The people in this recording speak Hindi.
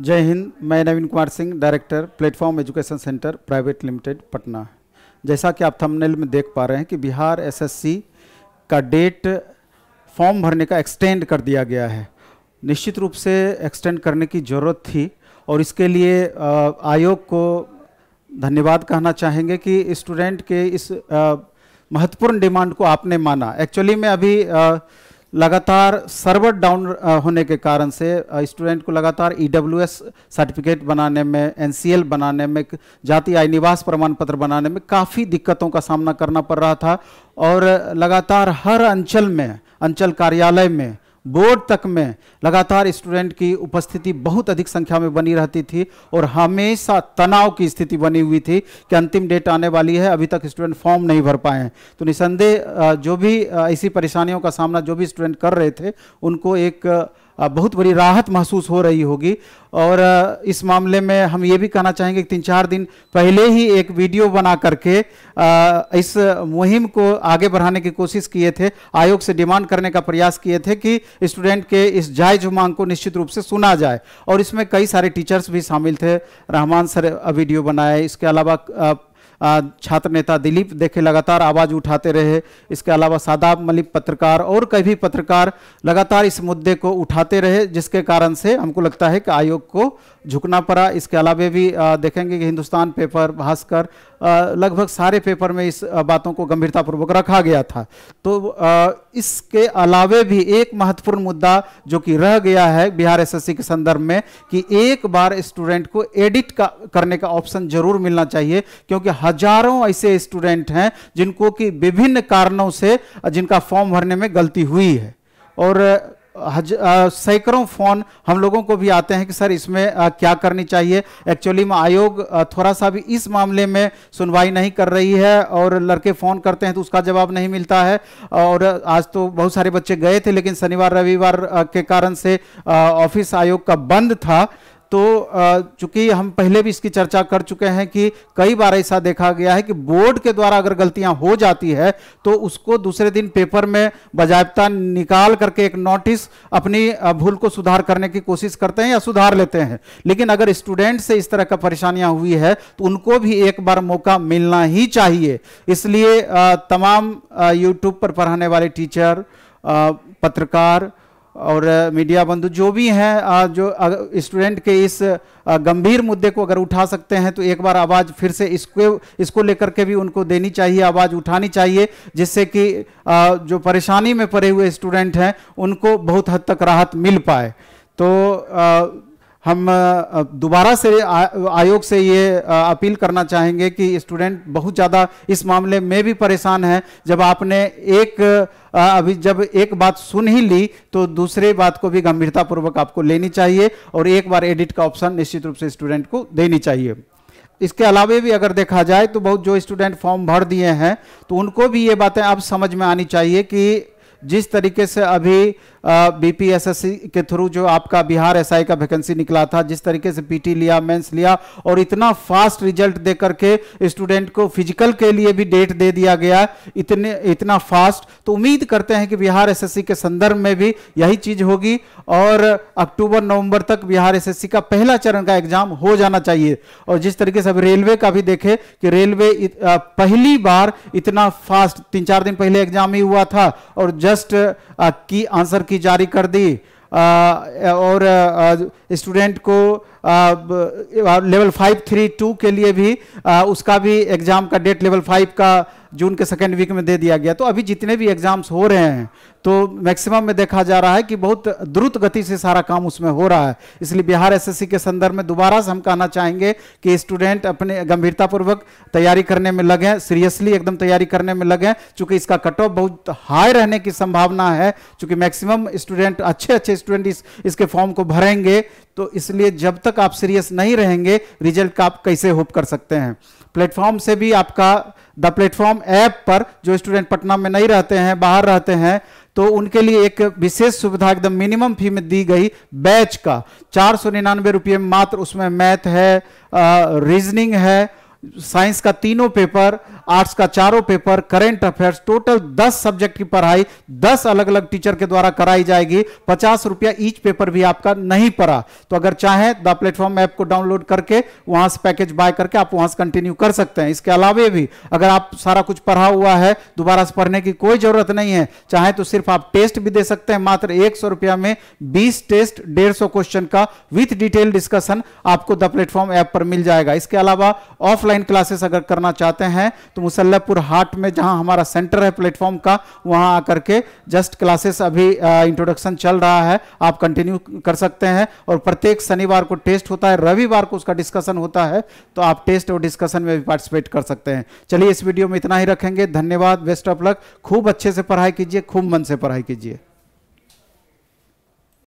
जय हिंद मैं Naveen Kumar Singh director platform education centre private limited Patna जैसा कि आप थंबनेल में देख पा रहे हैं कि बिहार एसएससी का डेट फॉर्म भरने का एक्सटेंड कर दिया गया है निश्चित रूप से एक्सटेंड करने की ज़रूरत थी और इसके लिए आयोग को धन्यवाद कहना चाहेंगे कि स्टूडेंट के इस महत्वपूर्ण डिमांड को आपने माना एक्चुअली में अभी आ, लगातार सर्वर डाउन होने के कारण से स्टूडेंट को लगातार ई e सर्टिफिकेट बनाने में एन बनाने में जाति आय निवास प्रमाण पत्र बनाने में काफ़ी दिक्कतों का सामना करना पड़ रहा था और लगातार हर अंचल में अंचल कार्यालय में बोर्ड तक में लगातार स्टूडेंट की उपस्थिति बहुत अधिक संख्या में बनी रहती थी और हमेशा तनाव की स्थिति बनी हुई थी कि अंतिम डेट आने वाली है अभी तक स्टूडेंट फॉर्म नहीं भर पाए हैं तो निसंदेह जो भी ऐसी परेशानियों का सामना जो भी स्टूडेंट कर रहे थे उनको एक बहुत बड़ी राहत महसूस हो रही होगी और इस मामले में हम ये भी कहना चाहेंगे कि तीन चार दिन पहले ही एक वीडियो बना करके इस मुहिम को आगे बढ़ाने की कोशिश किए थे आयोग से डिमांड करने का प्रयास किए थे कि स्टूडेंट के इस जायज मांग को निश्चित रूप से सुना जाए और इसमें कई सारे टीचर्स भी शामिल थे रहमान सर वीडियो बनाए इसके अलावा छात्र नेता दिलीप देखे लगातार आवाज़ उठाते रहे इसके अलावा सादाब मलिक पत्रकार और कई भी पत्रकार लगातार इस मुद्दे को उठाते रहे जिसके कारण से हमको लगता है कि आयोग को झुकना पड़ा इसके अलावा भी देखेंगे कि हिंदुस्तान पेपर भास्कर लगभग सारे पेपर में इस बातों को गंभीरतापूर्वक रखा गया था तो इसके अलावे भी एक महत्वपूर्ण मुद्दा जो कि रह गया है बिहार एसएससी के संदर्भ में कि एक बार स्टूडेंट को एडिट का करने का ऑप्शन जरूर मिलना चाहिए क्योंकि हजारों ऐसे स्टूडेंट हैं जिनको कि विभिन्न कारणों से जिनका फॉर्म भरने में गलती हुई है और सैकड़ों फ़ोन हम लोगों को भी आते हैं कि सर इसमें आ, क्या करनी चाहिए एक्चुअली में आयोग थोड़ा सा भी इस मामले में सुनवाई नहीं कर रही है और लड़के फ़ोन करते हैं तो उसका जवाब नहीं मिलता है और आज तो बहुत सारे बच्चे गए थे लेकिन शनिवार रविवार के कारण से ऑफिस आयोग का बंद था तो चूंकि हम पहले भी इसकी चर्चा कर चुके हैं कि कई बार ऐसा देखा गया है कि बोर्ड के द्वारा अगर गलतियां हो जाती है तो उसको दूसरे दिन पेपर में बाजायबता निकाल करके एक नोटिस अपनी भूल को सुधार करने की कोशिश करते हैं या सुधार लेते हैं लेकिन अगर स्टूडेंट से इस तरह का परेशानियां हुई है तो उनको भी एक बार मौका मिलना ही चाहिए इसलिए तमाम यूट्यूब पर पढ़ाने वाले टीचर पत्रकार और मीडिया बंधु जो भी हैं जो स्टूडेंट के इस गंभीर मुद्दे को अगर उठा सकते हैं तो एक बार आवाज़ फिर से इसको इसको लेकर के भी उनको देनी चाहिए आवाज़ उठानी चाहिए जिससे कि जो परेशानी में पड़े हुए स्टूडेंट हैं उनको बहुत हद तक राहत मिल पाए तो हम दोबारा से आयोग से ये अपील करना चाहेंगे कि स्टूडेंट बहुत ज़्यादा इस मामले में भी परेशान है जब आपने एक अभी जब एक बात सुन ही ली तो दूसरे बात को भी गंभीरतापूर्वक आपको लेनी चाहिए और एक बार एडिट का ऑप्शन निश्चित रूप से स्टूडेंट को देनी चाहिए इसके अलावे भी अगर देखा जाए तो बहुत जो स्टूडेंट फॉर्म भर दिए हैं तो उनको भी ये बातें अब समझ में आनी चाहिए कि जिस तरीके से अभी बीपीएसएससी के थ्रू जो आपका बिहार एसआई का वैकेंसी निकला था जिस तरीके से पीटी लिया मेंस लिया और इतना फास्ट रिजल्ट दे करके स्टूडेंट को फिजिकल के लिए भी डेट दे दिया गया इतने इतना फास्ट तो उम्मीद करते हैं कि बिहार एसएससी के संदर्भ में भी यही चीज होगी और अक्टूबर नवंबर तक बिहार एस का पहला चरण का एग्जाम हो जाना चाहिए और जिस तरीके से अभी रेलवे का भी देखे कि रेलवे पहली बार इतना फास्ट तीन चार दिन पहले एग्जाम ही हुआ था और जब जस्ट की आंसर की जारी कर दी और स्टूडेंट को लेवल फाइव थ्री टू के लिए भी आ, उसका भी एग्ज़ाम का डेट लेवल फाइव का जून के सेकेंड वीक में दे दिया गया तो अभी जितने भी एग्ज़ाम्स हो रहे हैं तो मैक्सिमम में देखा जा रहा है कि बहुत द्रुत गति से सारा काम उसमें हो रहा है इसलिए बिहार एसएससी के संदर्भ में दोबारा से हम कहना चाहेंगे कि स्टूडेंट अपने गंभीरतापूर्वक तैयारी करने में लगे सीरियसली एकदम तैयारी करने में लगे चूंकि इसका कट ऑफ बहुत हाई रहने की संभावना है चूंकि मैक्सिमम स्टूडेंट अच्छे अच्छे स्टूडेंट इस, इसके फॉर्म को भरेंगे तो इसलिए जब तक तक आप सीरियस नहीं रहेंगे रिजल्ट का आप कैसे होप कर सकते हैं प्लेटफॉर्म से भी आपका द प्लेटफॉर्म ऐप पर जो स्टूडेंट पटना में नहीं रहते हैं बाहर रहते हैं तो उनके लिए एक विशेष सुविधा एकदम मिनिमम फी में दी गई बैच का चार सौ निन्यानवे रुपये मात्र उसमें मैथ है रीजनिंग है साइंस का तीनों पेपर आर्ट्स का चारों पेपर करेंट अफेयर्स टोटल दस सब्जेक्ट की पढ़ाई दस अलग अलग टीचर के द्वारा कराई जाएगी पचास रुपया ईच पेपर भी आपका नहीं पड़ा तो अगर चाहे द प्लेटफॉर्म ऐप को डाउनलोड करके वहां से पैकेज बाय करके आप वहां से कंटिन्यू कर सकते हैं इसके अलावे भी अगर आप सारा कुछ पढ़ा हुआ है दोबारा से पढ़ने की कोई जरूरत नहीं है चाहे तो सिर्फ आप टेस्ट भी दे सकते हैं मात्र एक सौ रुपया में बीस टेस्ट डेढ़ सौ क्वेश्चन का विथ डिटेल डिस्कशन आपको द प्लेटफॉर्म ऐप पर मिल जाएगा इसके अलावा ऑफलाइन क्लासेस अगर करना चाहते हैं तो मुसल्लापुर हाट में जहां हमारा सेंटर है प्लेटफॉर्म का वहां आकर के जस्ट क्लासेस अभी इंट्रोडक्शन चल रहा है आप कंटिन्यू कर सकते हैं और प्रत्येक शनिवार को टेस्ट होता है रविवार को उसका डिस्कशन होता है तो आप टेस्ट और डिस्कशन में भी पार्टिसिपेट कर सकते हैं चलिए इस वीडियो में इतना ही रखेंगे धन्यवाद बेस्ट ऑफ लक खूब अच्छे से पढ़ाई कीजिए खूब मन से पढ़ाई कीजिए